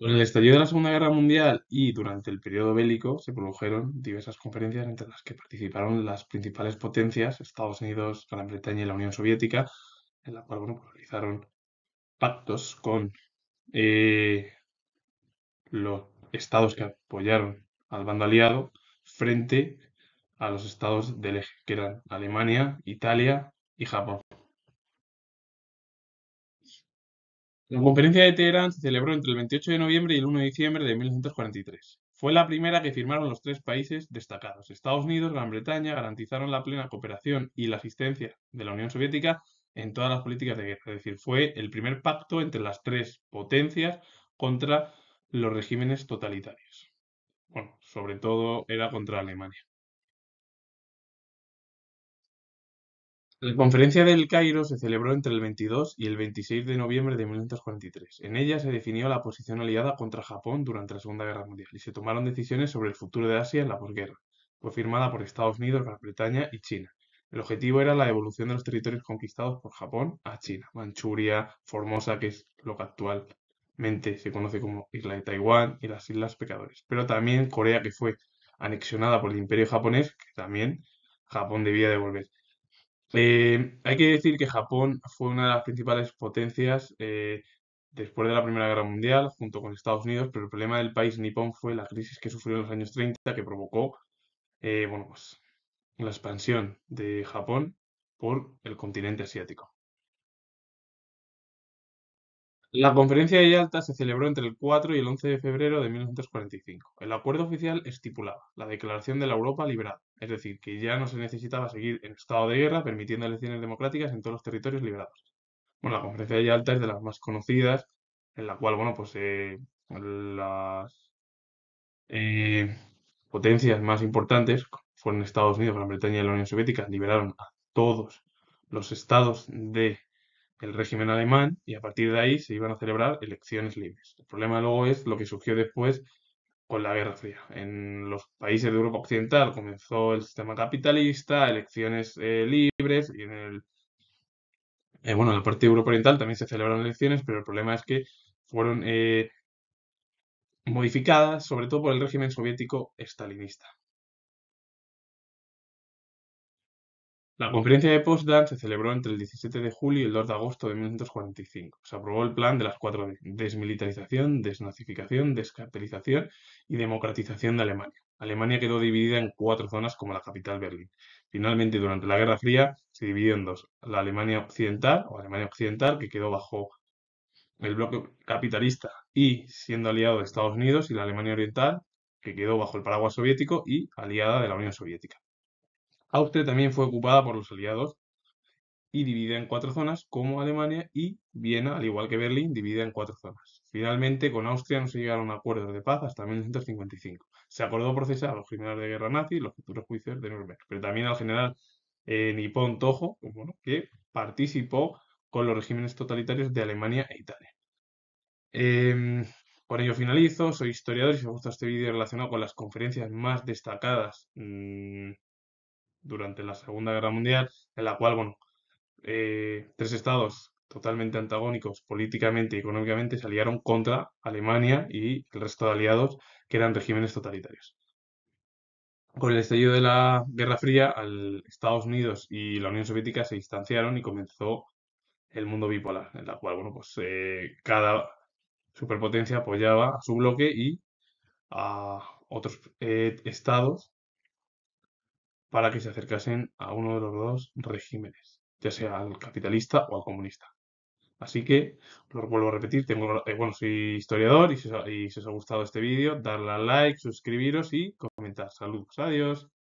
Con el estallido de la Segunda Guerra Mundial y durante el periodo bélico se produjeron diversas conferencias entre las que participaron las principales potencias, Estados Unidos, Gran Bretaña y la Unión Soviética, en la cual pues, realizaron pactos con eh, los estados que apoyaron al bando aliado frente a los estados del eje, que eran Alemania, Italia y Japón. La conferencia de Teherán se celebró entre el 28 de noviembre y el 1 de diciembre de 1943. Fue la primera que firmaron los tres países destacados. Estados Unidos, Gran Bretaña garantizaron la plena cooperación y la asistencia de la Unión Soviética en todas las políticas de guerra. Es decir, fue el primer pacto entre las tres potencias contra los regímenes totalitarios. Bueno, sobre todo era contra Alemania. La Conferencia del Cairo se celebró entre el 22 y el 26 de noviembre de 1943. En ella se definió la posición aliada contra Japón durante la Segunda Guerra Mundial y se tomaron decisiones sobre el futuro de Asia en la posguerra. Fue firmada por Estados Unidos, Gran Bretaña y China. El objetivo era la devolución de los territorios conquistados por Japón a China, Manchuria, Formosa, que es lo que actualmente se conoce como Isla de Taiwán y las Islas Pecadores, pero también Corea, que fue anexionada por el Imperio japonés, que también Japón debía devolver. Eh, hay que decir que Japón fue una de las principales potencias eh, después de la Primera Guerra Mundial, junto con Estados Unidos, pero el problema del país nipón fue la crisis que sufrió en los años 30, que provocó eh, bueno, pues, la expansión de Japón por el continente asiático. La conferencia de Yalta se celebró entre el 4 y el 11 de febrero de 1945. El acuerdo oficial estipulaba la declaración de la Europa liberada, es decir, que ya no se necesitaba seguir en estado de guerra permitiendo elecciones democráticas en todos los territorios liberados. Bueno, la conferencia de Yalta es de las más conocidas, en la cual, bueno, pues eh, las eh, potencias más importantes fueron Estados Unidos, Gran Bretaña y la Unión Soviética, liberaron a todos los estados de el régimen alemán y a partir de ahí se iban a celebrar elecciones libres. El problema luego es lo que surgió después con la Guerra Fría. En los países de Europa Occidental comenzó el sistema capitalista, elecciones eh, libres y en el eh, bueno, en el de Europa Oriental también se celebraron elecciones, pero el problema es que fueron eh, modificadas sobre todo por el régimen soviético estalinista. La conferencia de Potsdam se celebró entre el 17 de julio y el 2 de agosto de 1945. Se aprobó el plan de las cuatro D, desmilitarización, desnazificación, descartelización y democratización de Alemania. Alemania quedó dividida en cuatro zonas como la capital Berlín. Finalmente, durante la Guerra Fría, se dividió en dos. La Alemania Occidental, o Alemania Occidental, que quedó bajo el bloque capitalista y siendo aliado de Estados Unidos, y la Alemania Oriental, que quedó bajo el paraguas soviético y aliada de la Unión Soviética. Austria también fue ocupada por los aliados y dividida en cuatro zonas, como Alemania y Viena, al igual que Berlín, dividida en cuatro zonas. Finalmente, con Austria no se llegaron a acuerdos de paz hasta 1955. Se acordó procesar a los generales de guerra nazi y los futuros juicios de Nuremberg, pero también al general eh, Nippon Toho, que participó con los regímenes totalitarios de Alemania e Italia. Por em, ello finalizo, soy historiador y si os gusta este vídeo relacionado con las conferencias más destacadas mm, durante la Segunda Guerra Mundial, en la cual, bueno, eh, tres estados totalmente antagónicos políticamente y económicamente se aliaron contra Alemania y el resto de aliados que eran regímenes totalitarios. Con el estallido de la Guerra Fría, Estados Unidos y la Unión Soviética se distanciaron y comenzó el mundo bipolar, en la cual bueno, pues, eh, cada superpotencia apoyaba a su bloque y a otros eh, estados para que se acercasen a uno de los dos regímenes, ya sea al capitalista o al comunista. Así que, lo vuelvo a repetir, tengo, eh, bueno, soy historiador y si, os ha, gustado este vídeo, darle a like, suscribiros y comentar. Saludos, adiós.